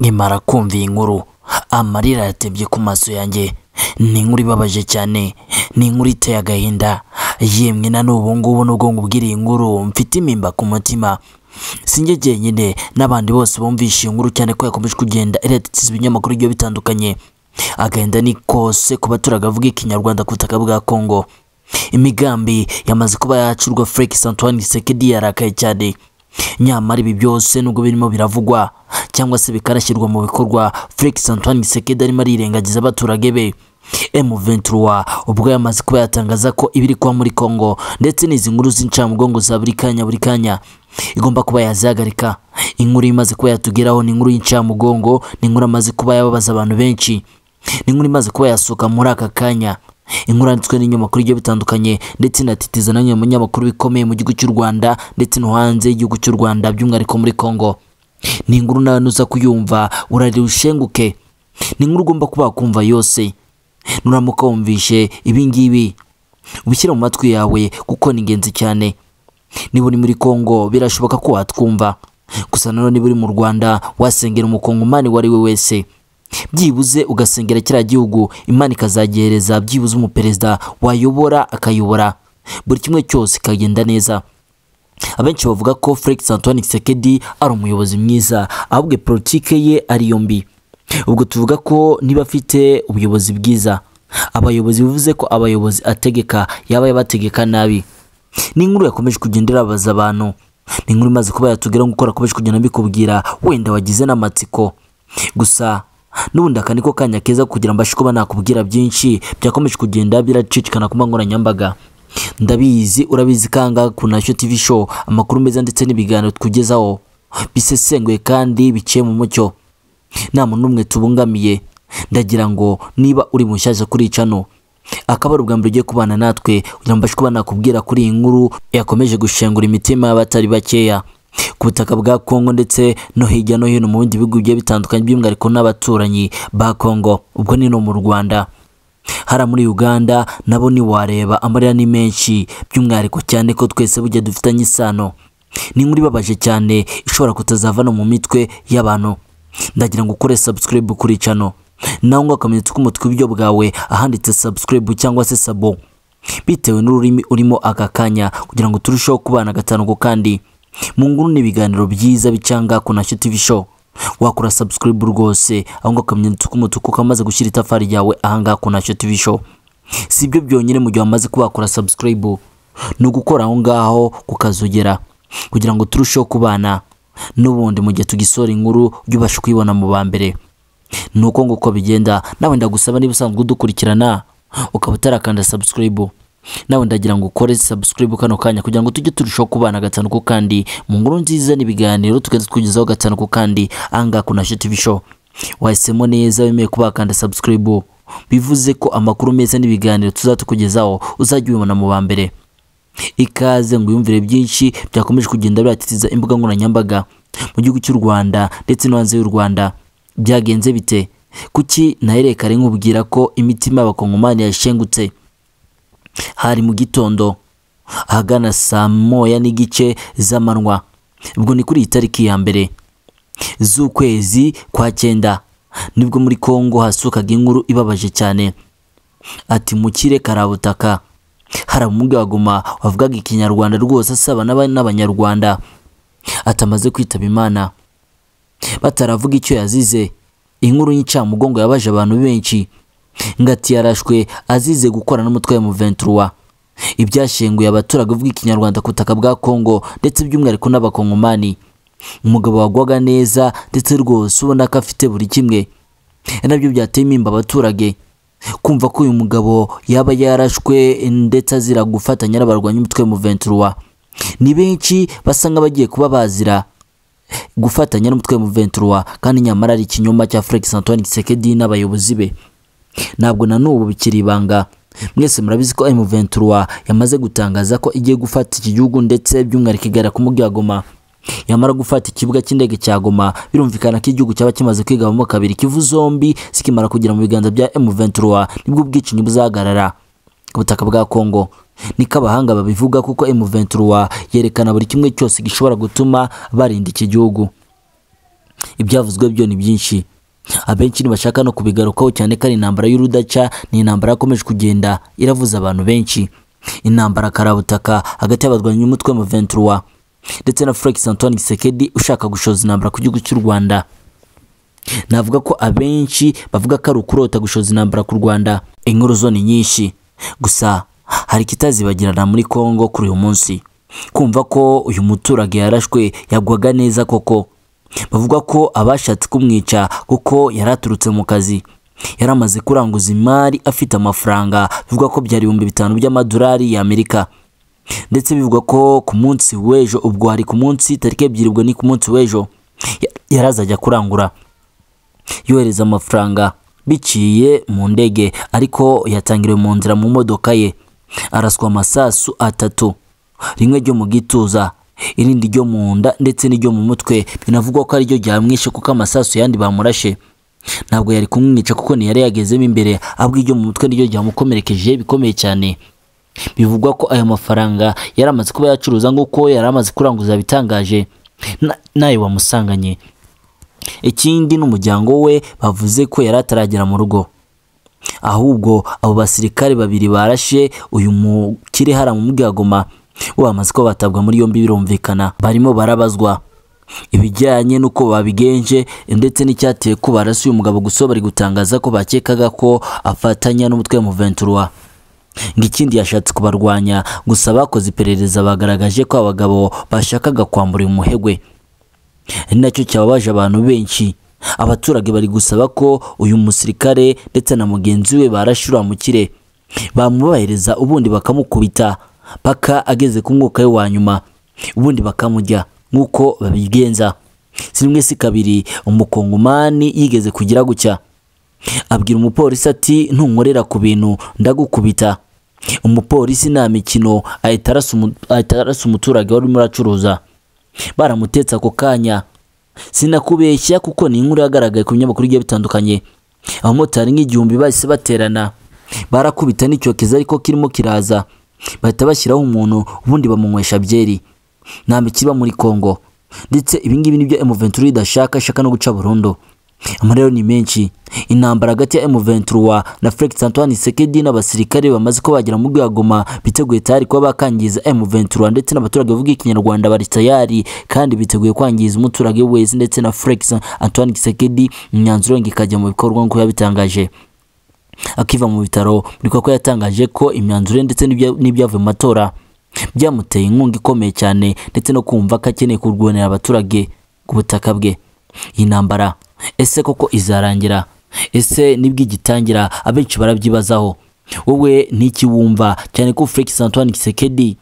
nkimara kumva iyi nkuru amarira yatebye ku maso yanjye ni inkuru ibabaje cyane ni inkuru iteye agahinda yemwe na n'ubu ngubu nubwo nkubwira iyi nkuru mfite impimba ku mutima sinjye jyenyine n'abandi bose bumvishe iyi nkuru cyane ko yakomeje kugenda iretsa ibinyamakuru bigiye bitandukanye agahinda ni kose ku baturage ikinyarwanda ku butaka bwa kongo imigambi yamaze kuba yacurwa Frank antoine gisekedi yarakaye cyane nyamara ibi byose nubwo birimo biravugwa cyangwa se bikarashyirwa mu bikorwa felix antoine gisekedi arimo arirengagiza abaturage be M23 ubwo yamaze kuba yatangaza ko ibiri kwa muri Congo ndetse n'izi nkuru z'incamugongo za buri kanya buri kanya igomba kuba yazihagarika inkuru imaze kuba yatugeraho ni inkuru y'incamugongo ni inkuru amaze kuba yababaza abantu benshi ni inkuru imaze kuba yasohoka muri aka kanya inkuru yanditswe n'ibinyamakuru bigiye bitandukanye ndetse na titi zananye mu bikomeye mu gihugu cy'u rwanda ndetse no hanze y'igihugu cy'u rwanda by'umwihariko muri congo ni inkuru nawe nuza kuyumva urarira ushenguke ni inkuru ugomba kuba kumva yose nuramuka wumvishe ibi ibingibi ubishyira mu matwi yawe kuko ni ingenzi cyane niba uri muri congo birashoboka ko watwumva gusa nanone niba uri mu rwanda wasengera umukongomani uwo ari we wese byibuze ugasengera kiriya gihugu imana ikazagihereza byibuze umuperezida wayobora akayobora buri kimwe cyose ikagenda neza abenshi bavuga ko felix antoine sekedi ari umuyobozi mwiza ahubwo politike ye ari yombi ubwo tuvuga ko niba afite ubuyobozi bwiza abayobozi bivuze ko abayobozi ategeka yaba yabategeka nabi ni inkuru yakomeje kugenda irabaza abantu ni inkuru imaze kuba yatubwira nk'uko yakomeje kugenda mbikubwira wenda wagize n'amatsiko gusa n'ubundi aka niko kanya keza kugira mbashe kuba nakubwira byinshi byakomeje kugenda biracicikana ku mbuga nkoranyambaga ndabizi urabizi kanga ku nacyo tv show amakuru meza ndetse n'ibiganiro tukugezaho bisesenguye kandi biciye mu mucyo nta muntu n'umwe tubungamiye ndagira ngo niba uri mushyashya kuri icano akaba ari ubwa mbere ugiye kubana natwe kugira ngo mbashe kuba nakubwira kuri iyi nkuru yakomeje gushengura imitima y'abatari bakeya ku butaka bwa kongo ndetse no hirya no hino mu bindi bihugu bigiye bitandukanye by'umwihariko n'abaturanyi ba kongo ubwo ni no mu rwanda Hara muri uganda nabo ntiwareba amarira ni menshi by'umwihariko cyane ko twese bujya dufitanye isano ni inkuru ibabaje cyane ishobora kutazava mu mitwe y'abantu ndagira ngo ukore subscribe kuri cano nawe ngo akamenyetso k'umutwe iburyo bwawe ahanditse subscribe cyangwa se sabo bitewe n'ururimi urimo aka kanya kugira ngo turusheho kubana ku kandi mungurune ibiganiro byiza bicanga ku na TV show wakora subscribe rwose aho ngaho akamenyetso k'umutuku kamaze gushyira itafari ryawe ahanga ku nacyo TV show si byonyine mu gihe wamaze kuba wakora subscribe ni ugukora aho ngaho kukazugera kugira ngo turusheho kubana n'ubundi mu gihe tugisora inkuru ujye kwibona mu ba mbere ni uko nguko bigenda nawe ndagusaba niba usanzwe udukurikirana ukaba utarakanda subscribe nawe ndagira ngo ukore subscribe kano kanya kugira ngo tujye turushaho kubana gatanu ko kandi mu nkuru nziza n'ibiganiro tukaza tukugezaho gatanu ko kandi ahangaha ku nashe show wahisemo neza wemeye kubakanda subscribe bivuze ko amakuru meza n'ibiganiro tuzatukugezaho uzajya ubibona mu ba mbere ikaze ngo uyumvire byinshi byakomeje kugenda biratitiza imbuga nkoranyambaga mu gihugu cy'u Rwanda ndetse no hanze y'u Rwanda byagenze bite kuki naherekare nkubwira ko imitima y'abakongomani yashengutse hari mu gitondo ahagana saa moya n'igice z'amanywa ubwo ni kuri iyi tariki ya mbere z'ukwezi kwa cyenda nibwo muri kongo hasukaga inkuru ibabaje cyane ati mukire karabutaka hari umugaguma wavugaga ikinyarwanda rwose asaba n'abanyarwanda atamaze kwitaba imana bataravuga icyo yazize inkuru y'incamugongo yabaje abantu benshi ngati yarashwe azize gukora n'umutwe wa muventura ibyashenguye abaturage uvuga ikinyarwanda ku butaka bwa kongo ndetse by'umwihariko n'abakongomani umugabo wagwaga neza ndetse rwose ubona ko afite buri kimwe nabyo byateye impimba abaturage kumva ko uyu mugabo yaba yarashwe ndetse azira gufatanya n'abarwanya umutwe wa muventura ni benshi basa nk'abagiye kuba bazira gufatanya n'umutwe wa muventura kandi nyamara ari ikinyoma cya Frank antoine gisekedi n'abayobozi be ntabwo na n'ubu bikiri ibanga mwese murabizi ko M23 yamaze gutangaza ko igiye gufata iki gihugu ndetse by'umwihariko igera ku mujyi wa Goma yamara gufata ikibuga cy'indege cya Goma birumvikana ko igihugu cyaba kimaze kwigabamo kabiri kivu zombi zikimara kugera mu biganza bya M23 nibwo ubwicanyi buzahagarara ku butaka bwa Kongo niko abahanga babivuga kuko M23 yerekana buri kimwe cyose gishobora gutuma barinda iki gihugu ibyavuzwe byo ni byinshi abenshi ntibashaka no kubigarukaho cyane ko ari intambara y'urudaca ni intambara yakomeje kugenda iravuza abantu benshi intambara karabutaka hagati y'abarwanyi umutwe wa ventura ndetse na Felix Antoine Gisekedi ushaka gushoza intambara ku gihugu cy'u Rwanda navuga ko abenshi bavuga ko ari ukurota gushoza intambara ku Rwanda inkuru zo ni nyinshi gusa hari kitazibagirana muri Kongo kuri uyu munsi kumva ko uyu muturage yarashwe yagwaga neza koko bavuga ko abashatse kumwica kuko yari mu kazi yari amaze kuranguza imari afite amafaranga bivuga ko byari ibihumbi bitanu by'amadolari y'amerika ndetse bivugwa ko ku munsi w'ejo ubwo hari ku munsi tariki ebyiri ubwo ni ku munsi w'ejo yarazajya kurangura yohereza amafaranga biciye mu ndege ariko yatangiriwe mu nzira mu modoka ye araswa amasasu atatu rimwe ryo mu gituza irindi ryo mu nda ndetse n'iryo mu mutwe binavugwa ko ariryo ryamwishe kuko amasasu yandi bamurashe ntabwo yari kumwica kuko ntiyari yagezemo imbere ahubwo iryo mu mutwe niryo ryamukomerekeje bikomeye cyane bivugwa ko ayo mafaranga yari amaze kuba yacuruza nk'uko yari amaze kuranguza bitangaje nayo wamusanganye ikindi n'umuryango we bavuze ko yari ataragera mu rugo ahubwo abo basirikare babiri barashe uyu mukire hari mu bwagoma bamaze ko batabwa muri yombi birumvikana barimo barabazwa ibijyanye n'uko babigenje ndetse n'icyateye ko barasa uyu mugabo gusa bari gutangaza ko bakekaga ko afatanya n'umutwe wa muventura ngo ikindi yashatse kubarwanya gusa bakoze iperereza bagaragaje ko abagabo bashakaga kwambura umuhegwe nacyo cyababaje abantu benshi abaturage bari gusaba ko uyu musirikare ndetse na mugenzi we barashira mu kire bamubahereza ubundi bakamukubita paka ageze ku mwuka we wa nyuma ubundi bakamujya nk'uko babigenza si rimwe si kabiri umukongomani yigeze kugira gutya abwira umupolisi ati ntunkorera ku bintu ndagukubita umupolisi nta mikino ahita arasa umuturage wari urimo uracuruza baramutetse ako kanya sinakubeshya kuko ni inkuru yagaragaye ku binyamakuru bigiye bitandukanye abamotari nk'igihumbi bahise baterana barakubita n'icyokezo ariko kirimo kiraza bahita bashyiraho umuntu ubundi bamunywesha byeri nta mikiba muri congo ndetse ibingibi nibyo M23 idashaka ishaka no guca burundu amarero ni menshi intambara hagati ya m na Felix Antoine Sekedi n'abasirikare bamaze ko bagera mu Goma biteguye tayari kuba bakangiza m ndetse n'abaturage bavuga ikinyarwanda bari tayari kandi biteguye kwangiza umuturage wese ndetse na Felix Antoine Sekedi imyanzuro ngo ikajya mu bikorwa nk'uko yabitangaje akiva mu bitaro Bikoko yatangaje ko imyanzuro ye ndetse n'ibyavuye mu matora byamuteye inkunga ikomeye cyane ndetse no kumva ko akeneye kurwanira abaturage ku butaka bwe intambara ese koko izarangira ese nibwo igitangira abenshi barabyibazaho wowe ntikiwumva cyane ko Felix Antoine Gisekedi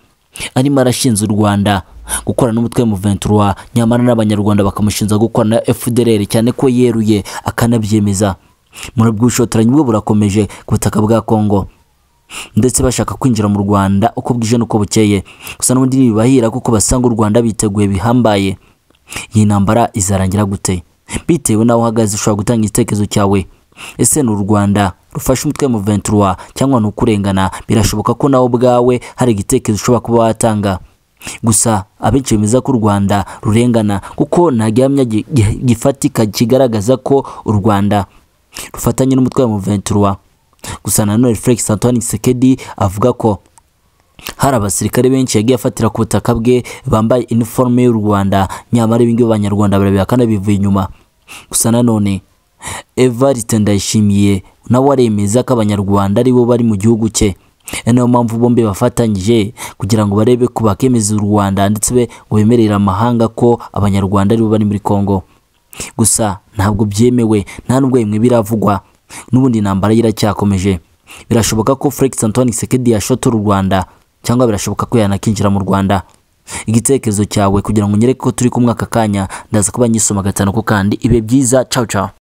arimo arashinze u Rwanda gukorana n'umutwe mu ventura nyamara n'abanyarwanda bakamushinja gukorana na FDLR cyane ko yeruye akanabyemeza umurego w'ubushotoranyi bwo burakomeje ku butaka bwa kongo ndetse bashaka kwinjira mu rwanda uko bwije n'uko bukeye gusa n'ubundi ntibibahira kuko basanga u rwanda biteguye bihambaye iyi ntambara izarangira gute bitewe n'aho uhagaze ushobora gutanga igitekerezo cyawe ese ni u rwanda rufashe umutwe mu ventura cyangwa ni ukurengana birashoboka ko nawe ubwawe hari igitekerezo ushobora kuba watanga gusa abenshi bemeza ko u rwanda rurengana kuko nta gihamya gifatika kigaragaza ko u rwanda rufatanye n'umutwe wa Muventura gusa nanone Felix Antoine Tshisekedi avuga ko hari abasirikare benshi yagiye afatira ku butaka bwe bambaye iniforume y'u Rwanda nyamara ibingibi abanyarwanda barabihakana bivuye inyuma gusa nanone Evariste Ndayishimiye nawe aremeza ko abanyarwanda ari bo bari mu gihugu cye niyo mpamvu bombi bafatanyije kugira ngo barebe ko bakemeza u Rwanda ndetse bemerera amahanga ko abanyarwanda aribo bari muri Congo gusa ntabwo byemewe nta nubwo bimwe biravugwa n'ubundi intambara ye iracyakomeje birashoboka ko felix antoine sekedi yashotora u rwanda cyangwa birashoboka ko yanakinjira mu rwanda igitekerezo cyawe kugira ngo nyereke ko turi kumwe aka kanya ndaza kuba nyisoma gatanu ko kandi ibe byiza caca